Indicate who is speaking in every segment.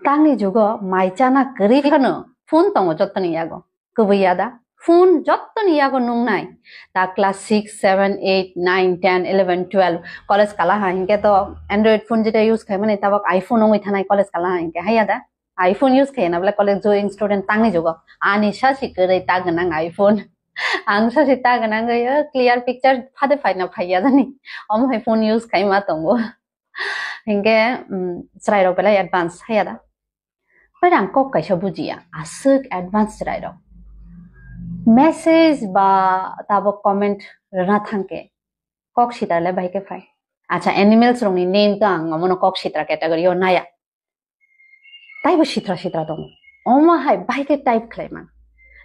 Speaker 1: যুগ 땅의 주거 마이짜나 그리하는 폰 덩어 졌던 이야고 ফোন 폰 졌던 이야고 নাই তা class six seven eight nine ten eleven twelve college কালা হা হাইকে তো এন্ড্রয়েড ফোন যেটা ইউজ খাই মানে তাবক আইফোন ওই থানায় কলেজ কালা হা হাইকে হাইয়াদা আইফোন ইউজ খাই না বলে কলেজ জয়িং স্টুডেন্ট তাংনি যুগ আনি শাসি করে তা নাং আইফোন আং শাসি তা নাং ক্লিয়ার পিকচার ফাদে ফাই না ফাইয়া জানি অম ফোন ইউজ খাই মা তঙ্গ হিংকে স্রাইরক বেলা অ্যাডভান্স হাইয়াদা হয় না কক কাইসা বুঝিয়া আসুক অ্যাডভান্স রক মেসেজ বা তাব কমেন্ট রা থাকে কক সিতারলে ভাইকে ফাই আচ্ছা এনিমেলস রঙি নেম তো আঙ্গ অমন কক সিতরা ক্যাটাগরি ও নায়া তাই বো সিতরা সিতরা দঙ্গ অমাহাই ভাইকে টাইপ খেলাইমান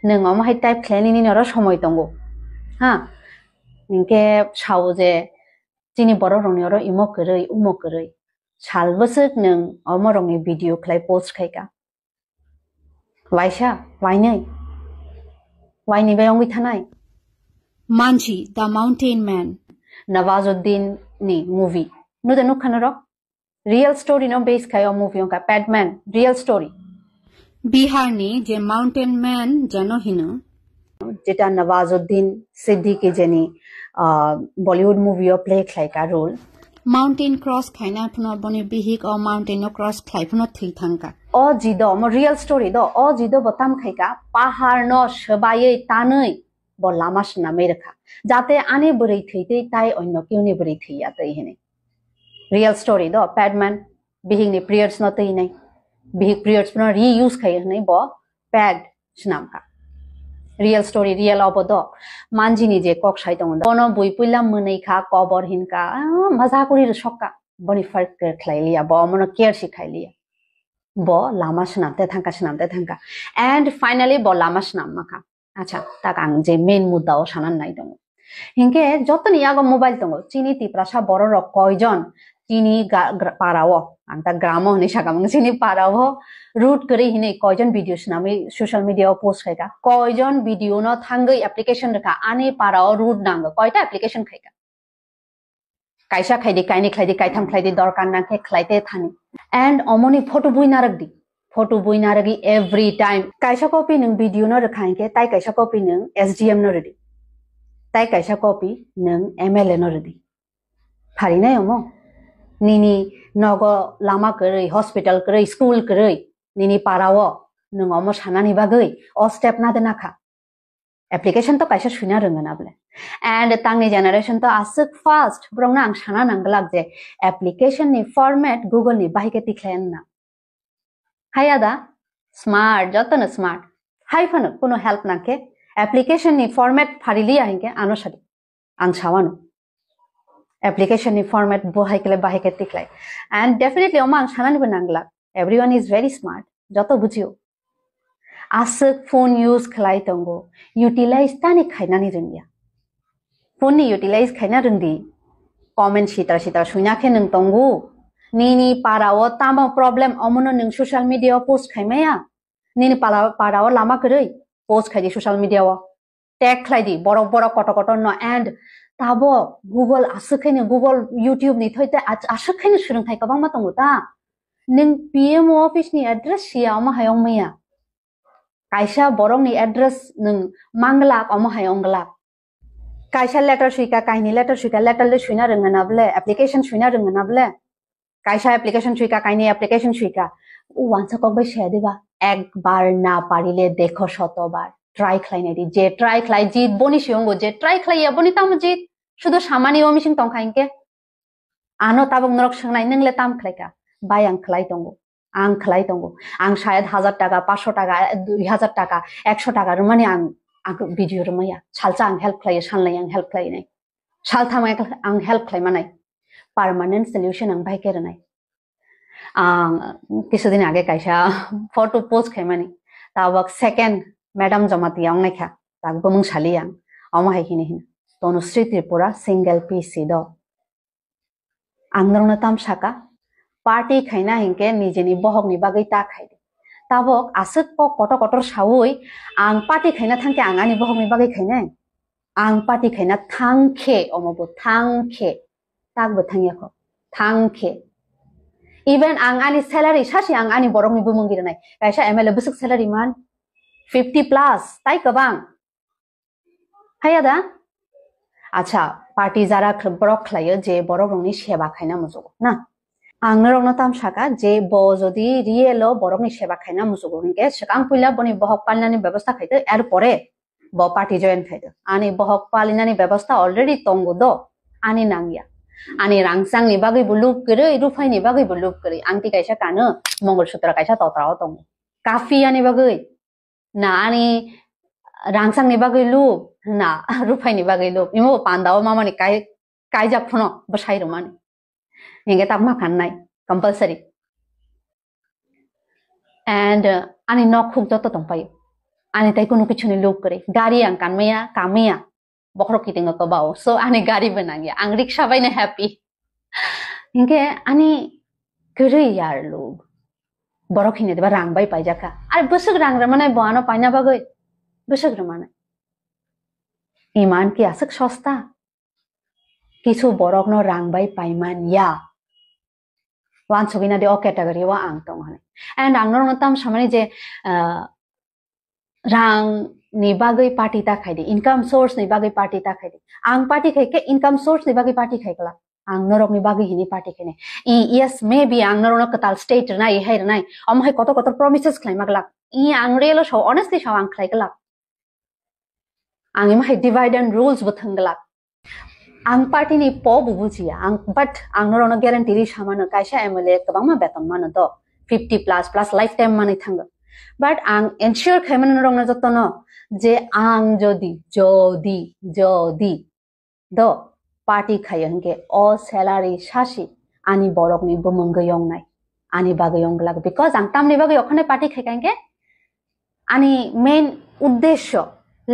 Speaker 1: নং অমাহাই টাইপ খেলাইনি নিন ওরা সময় দঙ্গ হ্যাঁ নিকে সাও যে চিনি বড় রঙি ওরা ইমো করই উমো করই সালবসক নং অমরঙে ভিডিও খেলাই পোস্ট খাইকা লাইসা লাইনাই লাইনি বেয়ঙ্গি থানায় Manjhi the mountain man Nawazuddin নি মুভি নুদে নুখানোর রিয়েল স্টোরি নো বেস খায় মুভি অঙ্কা প্যাডম্যান রিয়েল স্টোরি বিহার নি যে মাউন্টেন ম্যান জানো হিন যেটা নওয়াজউদ্দিন সিদ্দিকি জেনি বলিউড মুভিও প্লে খাইকা রোল মাউণ্টেইন ক্ৰছ খাইনা ফুনৰ বনে বিহিক অ মাউণ্টেইনৰ ক্রস খাই ফুনত থৈ থাংকা অ জিদ মোৰ ৰিয়েল ষ্টৰি দ অ জিদ বতাম খাইকা পাহাৰ ন সবায়ে তানই ব লামাস নামে রেখা যাতে আনে বরেই থইতেই তাই অন্য কেউ নে বরেই থইয়া তাই হেনে রিয়েল স্টোরি দ প্যাডম্যান বিহিক নে প্রিয়ার্স ন তাই নাই বিহিক প্রিয়ার্স রি রিইউজ খাই হেনে ব প্যাড স্নামকা রিয়েল স্টোরি রিয়েল অবদ মানজি নিজে কক সাইত বন বই পুইলাম মনেইখা কবর হিনকা মজা করি সকা বনি ফার্ক খাইলিয়া ব মন কেয়ার শিখাইলিয়া ব লামাস নামতে থাকা নামতে থাকা এন্ড ফাইনালি ব লামাস নাম মাখা আচ্ছা তাক আং যে মেন মুদ্দা ও সানান নাই দম হিংকে যত নিয়াগ মোবাইল তঙ্গ চিনি তিপ্রাসা বড় রক কয়জন চিনি পারাব আমি তার গ্রামও হিনে সাকাম চিনি পারাব রুট করে হিনে কয়জন ভিডিও আমি সোশ্যাল মিডিয়া পোস্ট খাইকা কয়জন ভিডিও ন থাঙ্গই অ্যাপ্লিকেশন রেখা আনে পারাও রুট নাঙ্গ কয়টা অ্যাপ্লিকেশন খাইকা কাইসা খাইদি কাইনি খাইদি কাইথাম খাইদি দরকার না খে খাইতে থানি এন্ড অমনি ফটো বুই না রাখদি ফটো বুই না রাখি এভরি টাইম কাইসা কপি নং ভিডিও ন রেখাইকে তাই কাইসা কপি নং এসডিএম ন রেডি তাই কাইসা কপি নং এমএলএ ন রেডি ফারি নাই অমো nini nogo lama kerei hospital kerei school kerei nini parawo nung omo sanani bagai o step na dena kha application to kaisa shuna rungana ble and tangni generation to asuk fast brongnang sana nang lag je application ni format google ni bahike tiklen na hayada smart যতন smart হাইফানো কোনো help নাকে application নি format ফারিলি আহিকে আনো সারি আং সাওয়ানো application in format bohaikile bahike tiklai. And definitely omang shanan bunangla. Everyone is very smart. Joto bujio. Asuk phone use khlai tongo. Utilize tani khaina ni rindia. Phone ni utilize khaina rindi. Comment shita shita shunya khe nung tongo. Nini parawo tama problem omono nung social media post khaimaya. Nini parawo lama kurui. Post khaidi social media wa. Tag khlaidi. Boro boro koto koto no and tabok google asukhaini google youtube ni thoite asukhaini shurung thai kabang ma tongu ta ning pmo office ni address sia ma hayong maya kaisa borong ni address ning manglak ama hayong glak kaisa letter shika kaini letter shika letter le shina ringa nable application shina ringa nable kaisa application shika kaini application shika once কবে share দিবা একবার না পারিলে দেখো শতবার ট্রাইখ্লাই নেদি যে ট্রাইখ্লাই জিত বনি শিয়ঙ্গ যে ট্রাইখ্লাই বনি তাম জিত শুধু সামানি ও মিশিং তং খাইকে আনো তাবং নরক সাংনাই নিংলে তাম খ্লাইকা বাই আং খাই তঙ্গ আং খাই তঙ্গ আং সায়দ হাজার টাকা পাঁচশো টাকা দুই হাজার টাকা একশো টাকা মানে আং আং ভিডিও রুমাইয়া সালচা আং হেল্প খাই সানলাই আং হেল্প খাই নাই সালথাম আং হেল্প খাই মানাই পার্মানেন্ট সলিউশন আং ভাই কেরে নাই আং কিছুদিন আগে কাইসা ফটো পোস্ট খাই মানে তাবক সেকেন্ড ম্যাডাম জমা তিয়াং নাইখা তাক বমং শালিয়াং আমা হাইখিনি হিন Tanushree Tripura single P C দ আন্দোলনতাম শাখা পার্টি খাইনা হিংকে নিজেনি বহকনি বাগৈ তা খাই তাবক আসক পক কত কটর সাউই আং পার্টি খাইনা থাংকে আঙানি বহকনি বাগৈ নাই আং পার্টি খাইনা থাংখে অমব থাংখে তাক বথাংয়াক থাংখে ইভেন আং আনি স্যালারি সাসি আং আনি বরকনি বুমঙ্গিরে নাই এল এ বুসুক স্যালারি মান ফিফটি প্লাস তাই কবাং হাইয়াদা হ্যাঁ, আচ্ছা পার্টি যারা বড় খাইয় যে বড় রংনি সেবা খাই না মুজুগো না আংনা রংন তাম শাখা যে ব যদি রিয়েল বরংনি সেবা খাই না মুজুগো নিকে সেকাং পুইলা বনি বহক পালিনানি ব্যবস্থা খাইতে এর পরে ব পার্টি জয়েন খাইতে আনি বহক পালিনানি ব্যবস্থা অলরেডি তঙ্গ দ আনি নাঙ্গিয়া আনি রাংসাং নি বাগই বুলুপ করে রুফাই নি বাগই বুলুপ করে আংটি কাইসা কানো মঙ্গলসূত্র কাইসা ততরাও তঙ্গ কাফি আনি বাগই 나니 রাংসাং নিবা গইলু না রুফাই নিবা গইলু ইমো পান্দাও মামানি কাই কাই যা ফোন বসাই রুমানি এগে তাক মাখান নাই কম্পালসারি এন্ড আনি নখ খুব যত তম্পাই আনি তাই কোনো কিছু নি লোক করে গাড়ি আং কানমেয়া কামেয়া বখর কিটিং কবাও সো আনি গাড়ি বেনাঙ্গে আং রিক্সা বাইনে হ্যাপি ইঙ্গে আনি কেরে ইয়ার লোক বড় হিনে দেবা বাই পাই পাইজাকা আর বসুক রে মানে বয়ানো না বাগই বসুক মানে ইমান কি আসুক সস্তা কিছু বরক ন রাংবাই পাইমান ইয়া ওয়ান ছবি না দে অ ক্যাটাগরি ও আং তো মানে এন্ড আংনর নতাম সামনে যে রাং নি বাগই পার্টি তা খাই দে ইনকাম সোর্স নি বাগই পার্টি তা খাই দে আং পার্টি খাইকে ইনকাম সোর্স নি বাগই পার্টি খাইকলা আংনরক বাগি হিনি পার্টি কেনে ই ইয়েস মে বি আংনরক তাল স্টেট না ই হাই নাই অম হাই কত কত প্রমিসেস ক্লাইম লাগ ই আংরে এলো সব অনেস্টলি সব আং খ্লাই লাগ আং ইম হাই ডিভাইড এন্ড রুলস বথং লাগ আং পার্টি নি প বুবুজিয়া আং বাট আংনরন গ্যারান্টি রি সামান্য কাইসা এমএলএ কবামা বেতন মানো দ 50 প্লাস প্লাস লাইফ টাইম মানে থাঙ্গ বাট আং এনশিওর খেমেন রং যতন যে আং যদি যদি যদি দ party khayange all salary shashi ani borok ni bumung yong nai ani bagayong lag because angtam ni bagay okhane party khayange ani main উদ্দেশ্য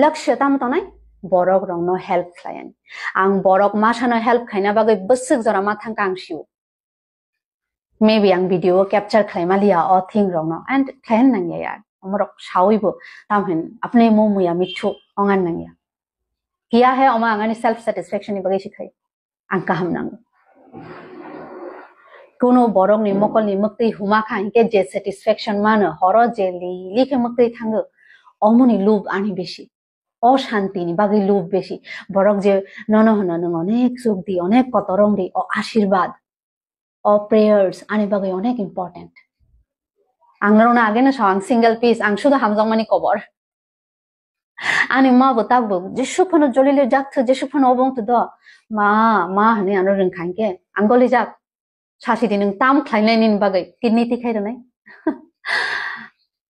Speaker 1: লক্ষ্য তাম তো নাই বরক রং ন হেল্প খাইন আং বরক মাসানো হেল্প খাইনা বাগে বসুক জরা মাথাং কাংশিউ মেবি আং ভিডিও ক্যাপচার খাইমা লিয়া অ থিং রং ন এন্ড খাইন নাঙ্গিয়া ইয়ার আমরক সাউইব তাম হেন আপনি মো মুয়া মিঠু অঙান নাঙ্গিয়া किया है और আঙানি ने सेल्फ सेटिस्फेक्शन बगे शिखाई आं काहम नांगो কোনো বরং নিমকল নিমক্তি হুমা খাইকে যে স্যাটিসফ্যাকশন মান হর যে লিখে মুক্তি থাঙ্গো অমনি লোভ আনি বেশি অশান্তি নি বাকি লোভ বেশি বরং যে ননহন অনেক সুখ দি অনেক কতরং দি অ আশীর্বাদ অ প্রেয়ার্স আনি বাকি অনেক ইম্পর্টেন্ট আংলার আগে না সং সিঙ্গেল পিস আং শুধু হামজং মানে কবর 아니 마고 따고 제슈퍼노 졸리를 작트 제슈퍼노 오봉트도 마 마하니 안으른 간게 안 걸리작 사실이는 땀 클라이네닌 바게 기니티 카이르네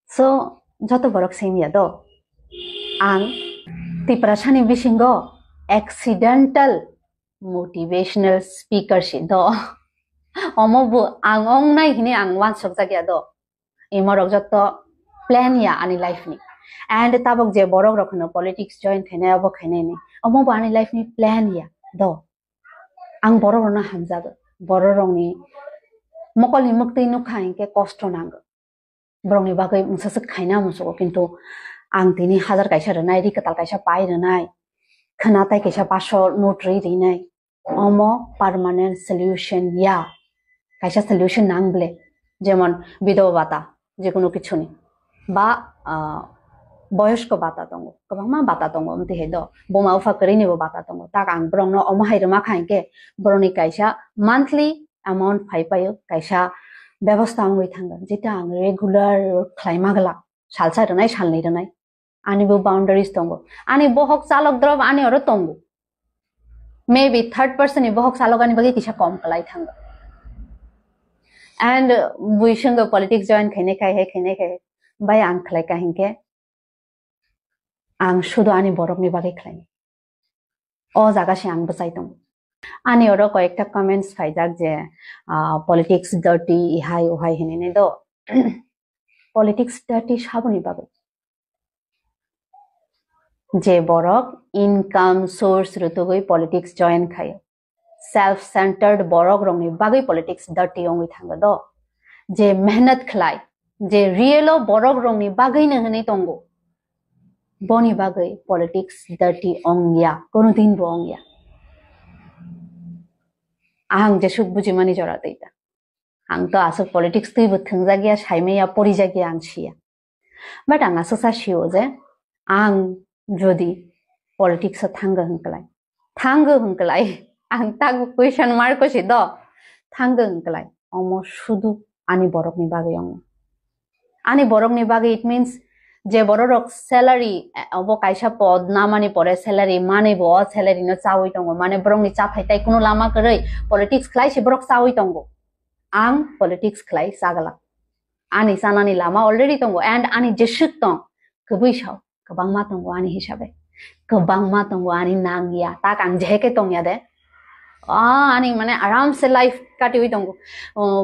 Speaker 1: so 저도 버럭 세미야도 안 디프레션이 비신 거 accidental motivational speaker 시도 어머부 안 엉나이 히네 안 완석 자기야도 이 머럭 저도 플랜이야 아니 라이프니 and ताबक जे बरक रखन पॉलिटिक्स जॉइन खेने अब खेने ने अमो बानि लाइफ नि प्लान या द आं बर' रना हामजागोन बर' रंनि मकलनि मुक्ति नुखायके कष्ट नांगो बरंनि बागै मुसासो खायना मुसो किन्तु आं दिनै हाजार गायसा रोनाय रिकताल गायसा पाय रोनाय खोनाताय गायसा पास' नट रि रिनाय অম পারমানেন্ট সলিউশন ইয়া কাইসা সলিউশন নাংবলে যেমন বিধবা ভাতা যে কোনো কিছু নেই বা বয়স্ক বাতা দঙ্গ গোবাংমা বাতা দঙ্গ অমতে হেদ বোমা উফা করে নিব বাতা দঙ্গ তাক আং ব্রং ন হাই অমাহাইর মা খাইকে ব্রনি কাইসা মান্থলি অ্যামাউন্ট ফাই পাই কাইসা ব্যবস্থা আঙুই থাঙ্গ যেটা আং রেগুলার গলা সাল সাই রনাই সাল সালনি রনাই আনিবো বাউন্ডারিজ দঙ্গ আনি বহক চালক দ্রব আনি অর তঙ্গ বি থার্ড পার্সন বহক চালক আনিবাগে কিসা কম কলাই থাঙ্গ and buishung politics join khene খাই হে khene খাই ভাই আং খাই কাহিনকে ang শুধু আনি বরফনি বাগে খেলাইনি ও জাগাসে আং বসাইতাম আনি ওরও কয়েকটা কমেন্টস যাক যে পলিটিক্স ডার্টি ইহাই ওহাই হেনে নে দো পলিটিক্স ডার্টি সাবনি পাবে যে বরক ইনকাম সোর্স রুতুগই পলিটিক্স জয়েন খাই সেলফ সেন্টার্ড বরক রঙনি বাগই পলিটিক্স ডার্টি অঙ্গি থাঙ্গ দো যে মেহনত খেলায় যে রিয়েলও বরক রঙনি বাগই না হেনে তঙ্গো Boni bagay politics dirty ongya. কোনোদিন বংয়া আহাং যে সুখ বুঝি মানে জড়াতে এটা আং তো আসো পলিটিক্স তুই বুথং জাগিয়া সাইমেয়া পরি জাগিয়া আংশিয়া বাট আং আসো সাশিও যে আং যদি পলিটিক্স থাঙ্গ হংকলাই থাঙ্গ হংকলাই আং তাগ কুইশন মার কষি দ থাঙ্গ হংকলাই অম শুধু আনি বরক নি বাগে অং আনি বরক নি বাগে ইট যে বড় রক স্যালারি অব কাইসা পদ না মানে পরে স্যালারি মানে ব স্যালারি নো চাওই তঙ্গ মানে বরং নি চাফাই তাই কোনো লামা করে পলিটিক্স খ্লাই সে বরক চাওই তঙ্গ আং পলিটিক্স খ্লাই সাগলা আনি সানানি লামা অলরেডি তঙ্গ এন্ড আনি যে শিখতং কবুই সাও কবাং মা তঙ্গ আনি হিসাবে কবাং মা তঙ্গ আনি নাং ইয়া তাক আং ঝেকে তং ইয়া দে આની મને આરામસે લાઈફ કાટી હોય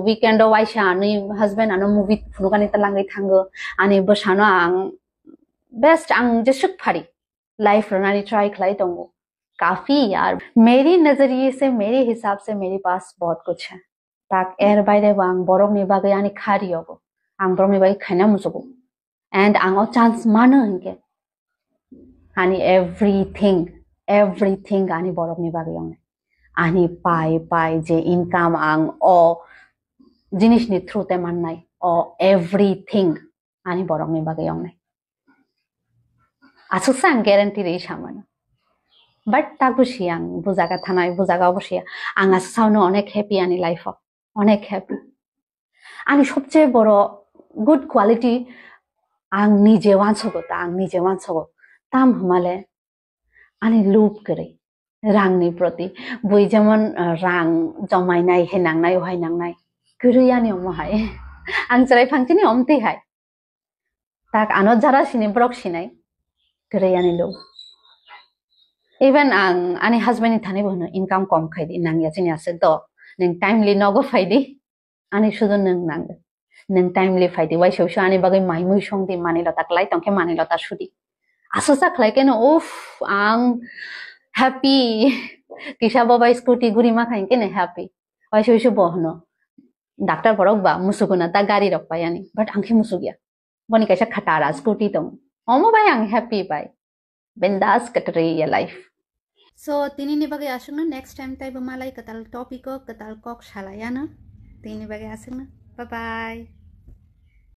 Speaker 1: વિકેન્ડ વાઈશા આની હસબેન્ડ આનો મુવી ફુનુકાની તલાંગી થાંગ આની બસાનો આં બેસ્ટ આં જે સુખ ફારી લાઈફ રનાની ટ્રાય ખલાઈ દઉંગો काफी यार मेरी नजरिए से मेरे हिसाब से मेरे पास बहुत कुछ है তাক এর বাইরে আং বরং নিবাগে আনি খারি হবো আং বরং নিবাগে খাইনা মুসবো অ্যান্ড আঙ চান্স মানো হিংকে আনি এভরিথিং এভরিথিং আনি বরং নিবাগে অনেক আনি পাই পাই যে ইনকাম আং অ জিনিস নি থ্রুতে মান নাই অ এভরিথিং আনি বরং বাগে অং নাই আসু সাং গ্যারান্টি রে সামান বাট তা খুশি আং বুজাগা থানায় বুজাগা অবশ্যই আং আসু সাউনে অনেক হ্যাপি আনি লাইফ অনেক হ্যাপি আনি সবচেয়ে বড় গুড কোয়ালিটি আং নিজে ওয়ান্স ওয়াঁচগো তা আং নিজে ওয়ান্স ওয়াঁচগো তাম হমালে আনি লুপ করে প্রতি বই যেমন রাং জমাই रांनि प्रति बै जेमन रां जमायनाय हेनांनाय उहायनांनाय गोरैयानि अमहाय आं जेरै फांसेनि হাই তাক আনত যারা সিনে ব্রক চিনাই গেরে আনিল ইভেন আং আনি হাজবেন্ড থানি বহন ইনকাম কম খাই দি নাঙ্গিয়া চিনি আছে দ নেন টাইমলি নগো ফাই দি আনি শুধু নেন নাং নেন টাইমলি ফাই দি ওয়াই সব আনি বাগে মাইমুই সঙ্গে মানিল তাক লাই তংকে মানিল তার সুদি আসা চাকলাই কেন উফ আং happy. Kisha baba scooty guri ma khain kene happy. Why should you bohno? Doctor porok ba musuguna ta gari rok pa yani. But anghi musugia. Boni kaisa khatara scooty tom. Omo bhai ang happy bhai. Bindas katari ya life. So ತಿನಿ ಬಗ್ಗೆ ಆಸಂಗ next time ತೈ ಬಮಾಲೈ ಕತಾಲ್ topic ಕತಾಲ್ ಕಾಕ್ ಶಾಲಾ ಯಾನ ತಿನಿ ಬಗ್ಗೆ ಆಸಂಗ ಬಾಯ್